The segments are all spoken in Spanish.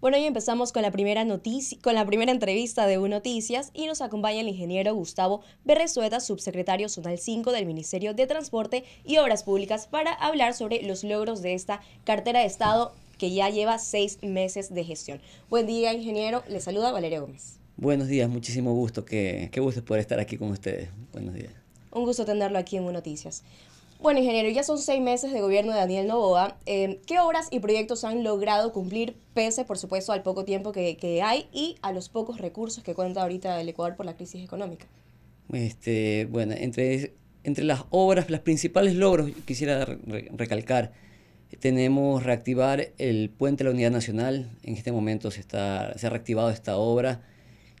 Bueno, hoy empezamos con la primera noticia, con la primera entrevista de UNOTICIAS Noticias y nos acompaña el ingeniero Gustavo Berrezueta, subsecretario zonal 5 del Ministerio de Transporte y Obras Públicas, para hablar sobre los logros de esta cartera de Estado que ya lleva seis meses de gestión. Buen día, ingeniero. Le saluda Valeria Gómez. Buenos días, muchísimo gusto. Qué, gusto poder estar aquí con ustedes. Buenos días. Un gusto tenerlo aquí en UNOTICIAS. Noticias. Bueno, ingeniero, ya son seis meses de gobierno de Daniel Novoa. Em, ¿Qué obras y proyectos han logrado cumplir, pese, por supuesto, al poco tiempo que, hay y a los pocos recursos que cuenta ahorita el Ecuador por la crisis económica? Este, bueno, entre, entre las obras, los principales logros, quisiera recalcar, tenemos reactivar el puente de la Unidad Nacional. En este momento se, está, se ha reactivado esta obra.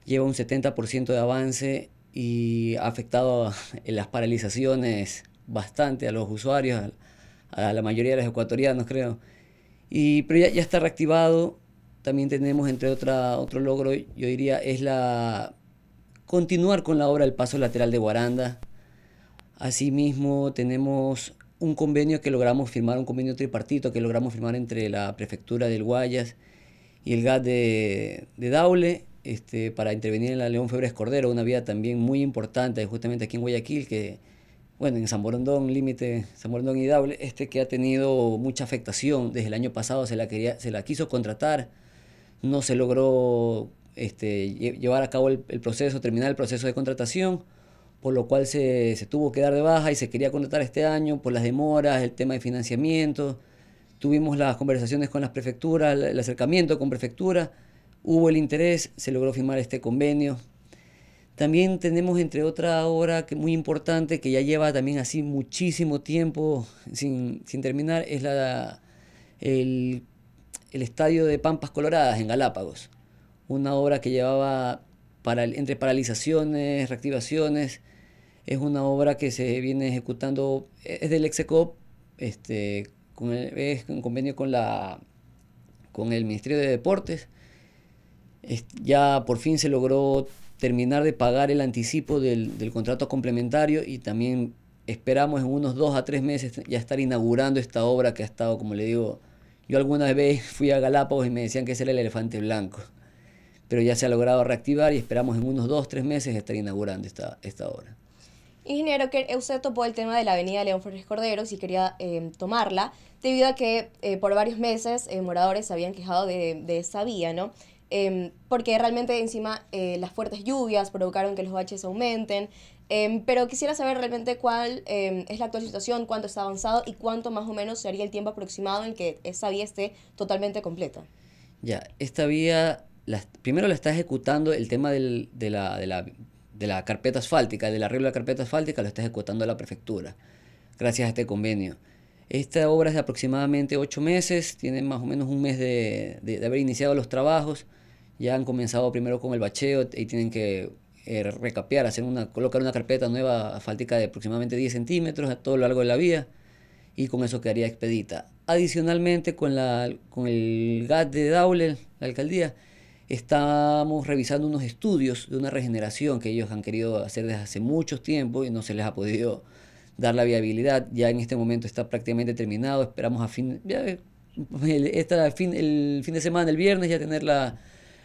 Lleva un 70% de avance y ha afectado las paralizaciones bastante a los usuarios, a, la mayoría de los ecuatorianos, creo. Y, pero ya, está reactivado. También tenemos, entre otra, otro logro, yo diría, es la continuar con la obra del paso lateral de Guaranda. Asimismo, tenemos un convenio que logramos firmar, un convenio tripartito que logramos firmar entre la prefectura del Guayas y el GAT de, Daule este, para intervenir en la León Febres Cordero, una vía también muy importante justamente aquí en Guayaquil que bueno, en San Borondón, límite San Borondón y Dable, este que ha tenido mucha afectación desde el año pasado, se la, quería, se la quiso contratar, no se logró este, llevar a cabo el, proceso, terminar el proceso de contratación, por lo cual se, se, tuvo que dar de baja y se quería contratar este año por las demoras, el tema de financiamiento. Tuvimos las conversaciones con las prefecturas, el acercamiento con prefectura, hubo el interés, se logró firmar este convenio también tenemos entre otra obra que muy importante que ya lleva también así muchísimo tiempo sin, terminar, es la, el, Estadio de Pampas Coloradas en Galápagos. Una obra que llevaba entre paralizaciones, reactivaciones. Es una obra que se viene ejecutando, es del Execop, este, es un convenio con, la, con el Ministerio de Deportes. ya por fin se logró terminar de pagar el anticipo del, contrato complementario y también esperamos en unos dos a tres meses ya estar inaugurando esta obra que ha estado, como le digo, yo alguna vez fui a Galápagos y me decían que ese era el elefante blanco, pero ya se ha logrado reactivar y esperamos en unos dos, o tres meses estar inaugurando esta, esta obra. Ingeniero, que usted topó el tema de la avenida León Flores Cordero, si quería eh, tomarla, debido a que eh, por varios meses eh, moradores se habían quejado de, de, esa vía, ¿no? Em, porque realmente encima eh, las fuertes lluvias provocaron que los baches aumenten. Em, pero quisiera saber realmente cuál em, es la actual situación, cuánto está avanzado y cuánto más o menos sería el tiempo aproximado en que esa vía esté totalmente completa. Ya, esta vía, primero la está ejecutando el tema de, la, de, la, de la carpeta asfáltica, del arreglo de la carpeta asfáltica, lo está ejecutando la prefectura, gracias a este convenio. Esta obra es de aproximadamente ocho meses, tiene más o menos un mes de, de haber iniciado los trabajos ya han comenzado primero con el bacheo y tienen que eh, recapear, hacer una, colocar una carpeta nueva asfáltica de aproximadamente 10 centímetros a todo lo largo de la vía y con eso quedaría expedita. Adicionalmente, con, la, con el GAT de Daule, la alcaldía, estamos revisando unos estudios de una regeneración que ellos han querido hacer desde hace mucho tiempo y no se les ha podido dar la viabilidad. Ya en este momento está prácticamente terminado, esperamos a fin, fin, el fin de semana, el viernes, ya tener la,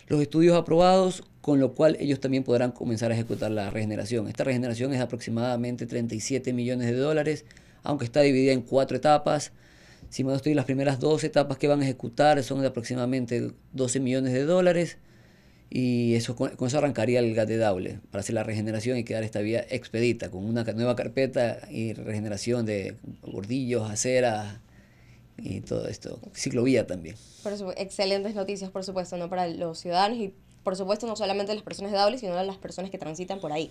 los estudios aprobados, con lo cual ellos también podrán comenzar a ejecutar la regeneración. Esta regeneración es aproximadamente 37 millones de dólares, aunque está dividida en cuatro etapas. Si me estoy, las primeras dos etapas que van a ejecutar son de aproximadamente 12 millones de dólares. Y eso, con, eso arrancaría el GAT para hacer la regeneración y quedar esta vía expedita, con una nueva carpeta y regeneración de gordillos, aceras, y todo esto. Ciclovía también. Por excelentes noticias, por supuesto, no para los ciudadanos y por supuesto no solamente las personas de Daule, sino las personas que transitan por ahí.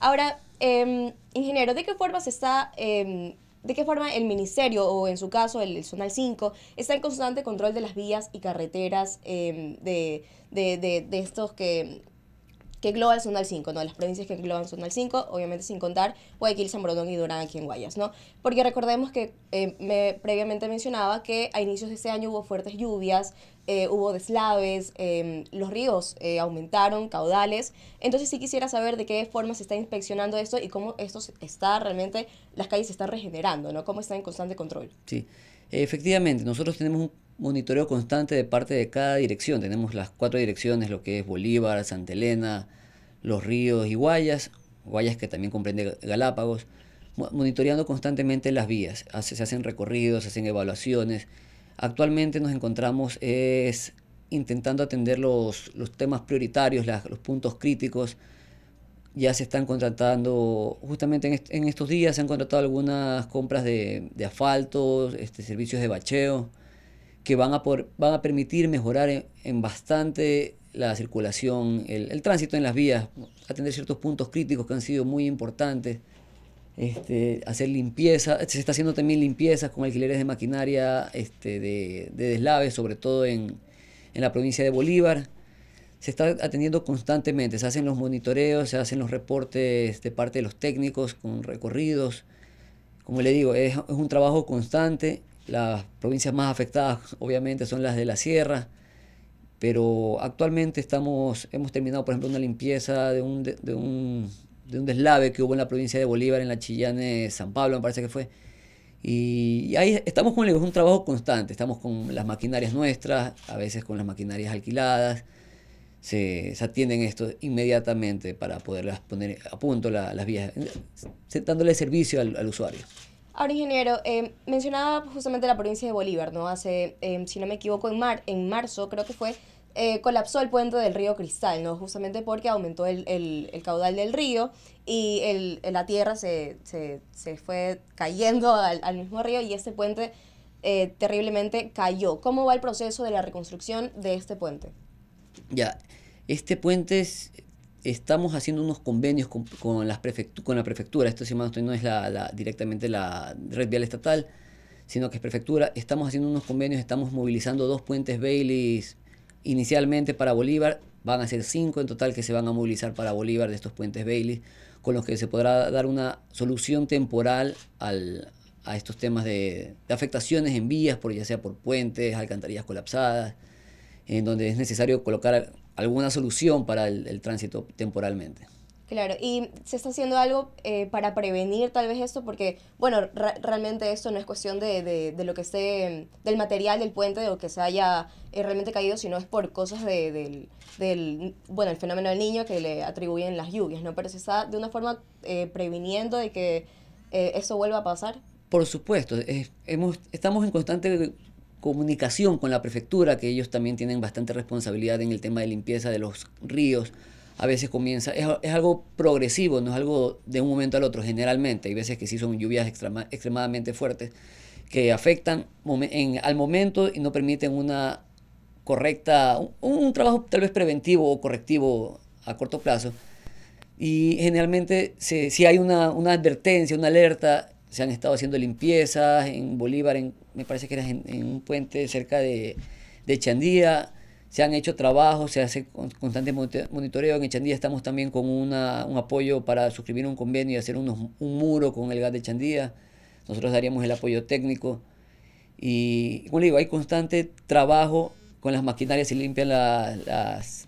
Ahora, em, ingeniero, ¿de qué forma se está... Em, ¿De qué forma el ministerio, o en su caso el, el, Zonal 5, está en constante control de las vías y carreteras em, de, de, de, de, estos que, que global son al 5, ¿no? Las provincias que son al 5, obviamente sin contar Guayaquil, San Borodón y Durán aquí en Guayas, ¿no? Porque recordemos que eh, me previamente mencionaba que a inicios de este año hubo fuertes lluvias, eh, hubo deslaves, eh, los ríos aumentaron, caudales. Entonces sí quisiera saber de qué forma se está inspeccionando esto y cómo esto está realmente, las calles se están regenerando, ¿no? Cómo está en constante control. Sí. Efectivamente, nosotros tenemos un monitoreo constante de parte de cada dirección. Tenemos las cuatro direcciones, lo que es Bolívar, Santa Elena, Los Ríos y Guayas, Guayas que también comprende Galápagos, monitoreando constantemente las vías. se hacen recorridos, se hacen evaluaciones. Actualmente nos encontramos es, intentando atender los, temas prioritarios, los puntos críticos ya se están contratando, justamente en, estos días se han contratado algunas compras de, asfaltos, este, servicios de bacheo, que van a, van a permitir mejorar en, bastante la circulación, el, tránsito en las vías, atender ciertos puntos críticos que han sido muy importantes, este, hacer limpieza, se está haciendo también limpiezas con alquileres de maquinaria este, de, de deslaves, sobre todo en, en la provincia de Bolívar se está atendiendo constantemente. Se hacen los monitoreos, se hacen los reportes de parte de los técnicos con recorridos. Como le digo, es, un trabajo constante. Las provincias más afectadas, obviamente, son las de la sierra, pero actualmente estamos, hemos terminado, por ejemplo, una limpieza de un, deslave que hubo en la provincia de Bolívar, en la Chillane, eh, San Pablo, me parece que fue. Y ahí estamos con es un trabajo constante, estamos con las maquinarias nuestras, a veces con las maquinarias alquiladas, se, atienden estos inmediatamente para poderlas poner a punto las vías, eh, dándole servicio al, al usuario. Ahora, ingeniero, eh, mencionaba justamente la provincia de Bolívar, ¿no? Hace, eh, si no me equivoco, en, mar, en marzo creo que fue, colapsó el puente del río Cristal, ¿no? Justamente porque aumentó el, el, caudal del río y el, la tierra se, se, se fue cayendo al, al, mismo río y este puente terriblemente cayó. ¿Cómo va el proceso de la reconstrucción de este puente? Ya, este puente estamos haciendo unos convenios con, las con la prefectura. Esto, si estoy, no es directamente la red vial estatal, sino que es prefectura. Estamos haciendo unos convenios, estamos movilizando dos puentes Baileys inicialmente para Bolívar. Van a ser cinco en total que se van a movilizar para Bolívar de estos puentes Baileys, con los que se podrá dar una solución temporal al, a estos temas de, de afectaciones en vías, por, ya sea por puentes, alcantarillas colapsadas en donde es necesario colocar alguna solución para el, tránsito temporalmente. Claro, y se está haciendo algo eh, para prevenir tal vez esto, porque, bueno, realmente esto no es cuestión de, de, lo que esté, del material del puente, o que se haya eh, realmente caído, sino es por cosas de, del, bueno, el fenómeno del niño que le atribuyen las lluvias, ¿no? Pero se está de una forma eh, previniendo de que eso vuelva a pasar. Por supuesto, hemos, estamos en constante comunicación con la prefectura, que ellos también tienen bastante responsabilidad en el tema de limpieza de los ríos. A veces comienza, es, algo progresivo, no es algo de un momento al otro generalmente. Hay veces que sí son lluvias extremadamente fuertes que afectan en, al momento y no permiten una correcta, un, trabajo tal vez preventivo o correctivo a corto plazo. Y generalmente si hay una, una, advertencia, una alerta, se han estado haciendo limpiezas en Bolívar, en me parece que era en, un puente cerca de, de, Chandía. Se han hecho trabajos, se hace constante monitoreo. En Chandía estamos también con un apoyo para suscribir un convenio y hacer un muro con el gas de Chandía. Nosotros daríamos el apoyo técnico. Y, como le digo, hay constante trabajo con las maquinarias, y limpian las,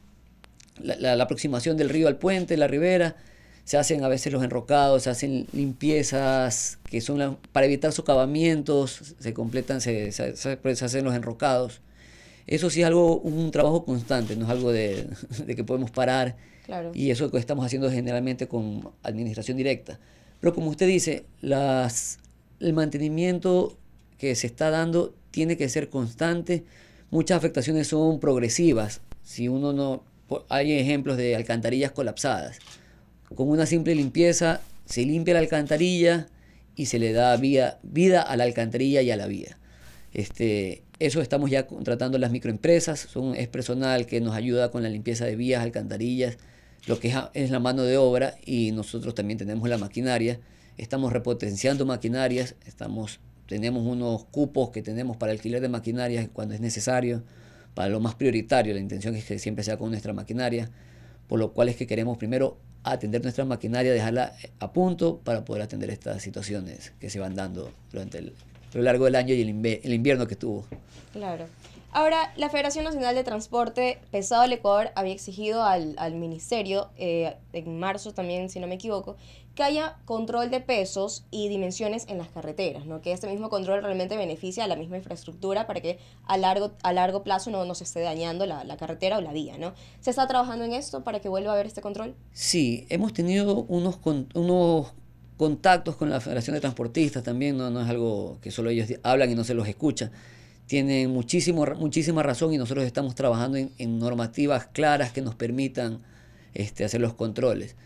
la aproximación del río al puente, la ribera se hacen a veces los enrocados, se hacen limpiezas que son para evitar socavamientos, se completan, pues, se, hacen los enrocados. Eso sí es algo, un trabajo constante, no es algo de, que podemos parar. Y eso es lo que estamos haciendo generalmente con administración directa. Pero como usted dice, las, el mantenimiento que se está dando tiene que ser constante. Muchas afectaciones son progresivas. Si uno no, hay ejemplos de alcantarillas colapsadas con una simple limpieza se limpia la alcantarilla y se le da vida a la alcantarilla y a la vía. Este, eso estamos ya contratando las microempresas, son, es personal que nos ayuda con la limpieza de vías, alcantarillas, lo que es, es la mano de obra y nosotros también tenemos la maquinaria. Estamos repotenciando maquinarias, estamos, tenemos unos cupos que tenemos para alquiler de maquinarias cuando es necesario, para lo más prioritario, la intención es que siempre sea con nuestra maquinaria, por lo cual es que queremos primero a atender nuestra maquinaria, dejarla eh, a punto para poder atender estas situaciones que se van dando durante el, lo largo del año y el, invierno que estuvo. Claro. Ahora, la Federación Nacional de Transporte Pesado del Ecuador había exigido al, al Ministerio, eh, en marzo también, si no me equivoco, que haya control de pesos y dimensiones en las carreteras, ¿no? que este mismo control realmente beneficie a la misma infraestructura para que a largo, a largo plazo no, nos esté dañando la, carretera o la vía. ¿no? ¿Se está trabajando en esto para que vuelva a haber este control? Sí, hemos tenido unos, unos contactos con la Federación de Transportistas también, ¿no? no es algo que solo ellos hablan y no se los escucha. Tienen muchísimo, muchísima razón y nosotros estamos trabajando en, normativas claras que nos permitan este, hacer los controles.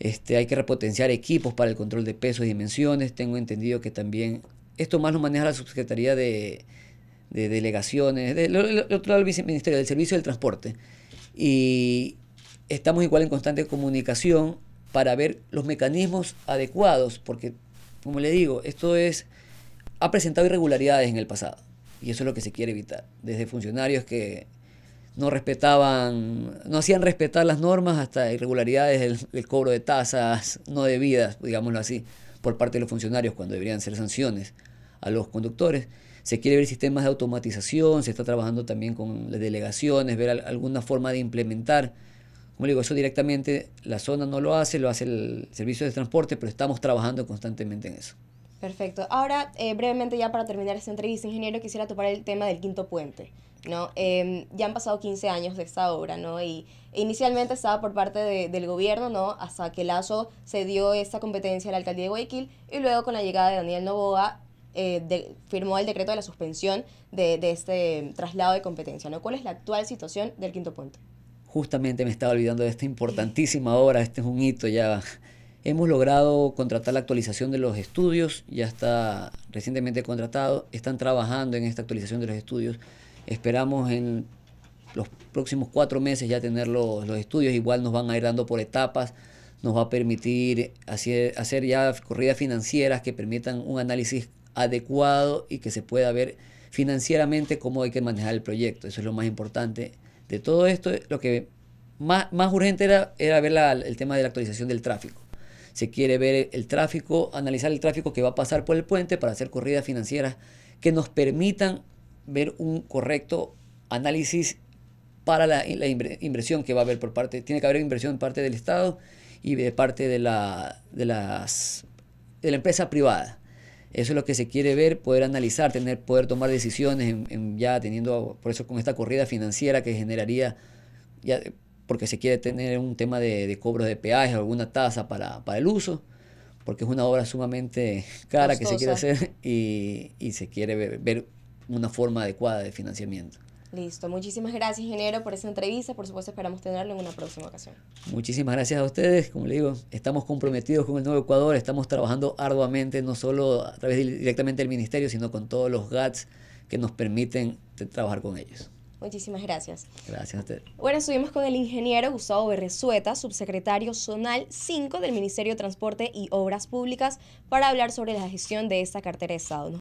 Este, hay que repotenciar equipos para el control de pesos y dimensiones. Tengo entendido que también esto más lo maneja la Subsecretaría de, Delegaciones, del otro lado del Viceministerio, del Servicio del Transporte. Y estamos igual en constante comunicación para ver los mecanismos adecuados, porque, como le digo, esto es, ha presentado irregularidades en el pasado, y eso es lo que se quiere evitar, desde funcionarios que no respetaban, no hacían respetar las normas hasta irregularidades del, cobro de tasas no debidas, digámoslo así, por parte de los funcionarios cuando deberían ser sanciones a los conductores. Se quiere ver sistemas de automatización, se está trabajando también con las delegaciones, ver alguna forma de implementar. Como digo, eso directamente la zona no lo hace, lo hace el servicio de transporte, pero estamos trabajando constantemente en eso. Perfecto. Ahora, eh, brevemente ya para terminar esta entrevista, ingeniero, quisiera topar el tema del quinto puente. ¿no? Em, ya han pasado 15 años de esta obra, ¿no? Y inicialmente estaba por parte del gobierno, ¿no? Hasta que Lazo se dio esta competencia a la alcaldía de Guayaquil y luego con la llegada de Daniel Novoa eh, firmó el decreto de la suspensión de, de, este traslado de competencia, ¿no? ¿Cuál es la actual situación del quinto puente? Justamente me estaba olvidando de esta importantísima obra, este es un hito ya Hemos logrado contratar la actualización de los estudios, ya está recientemente contratado, están trabajando en esta actualización de los estudios. Esperamos en los próximos cuatro meses ya tener los, estudios, igual nos van a ir dando por etapas, nos va a permitir hacer, hacer ya corridas financieras que permitan un análisis adecuado y que se pueda ver financieramente cómo hay que manejar el proyecto. Eso es lo más importante. De todo esto, lo que más, urgente era, era ver el tema de la actualización del tráfico se quiere ver el tráfico, analizar el tráfico que va a pasar por el puente para hacer corridas financieras que nos permitan ver un correcto análisis para la, inversión que va a haber por parte, tiene que haber inversión en parte del Estado y de parte de la, de las, de la empresa privada. Eso es lo que se quiere ver, poder analizar, tener, poder tomar decisiones ya teniendo, por eso con esta corrida financiera que generaría ya porque se quiere tener un tema de, cobro de peaje o alguna tasa para, para, el uso, porque es una obra sumamente cara que se quiere hacer y, y se quiere ver, una forma adecuada de financiamiento. Listo, muchísimas gracias, Ingeniero, por esa entrevista. Por supuesto, esperamos tenerlo en una próxima ocasión. Muchísimas gracias a ustedes. Como le digo, estamos comprometidos con el Nuevo Ecuador, estamos trabajando arduamente, no solo a través directamente del Ministerio, sino con todos los GATS que nos permiten trabajar con ellos. Muchísimas gracias. Gracias a usted. Bueno, estuvimos con el ingeniero Gustavo Berresueta, subsecretario zonal 5 del Ministerio de Transporte y Obras Públicas, para hablar sobre la gestión de esta cartera de Estado.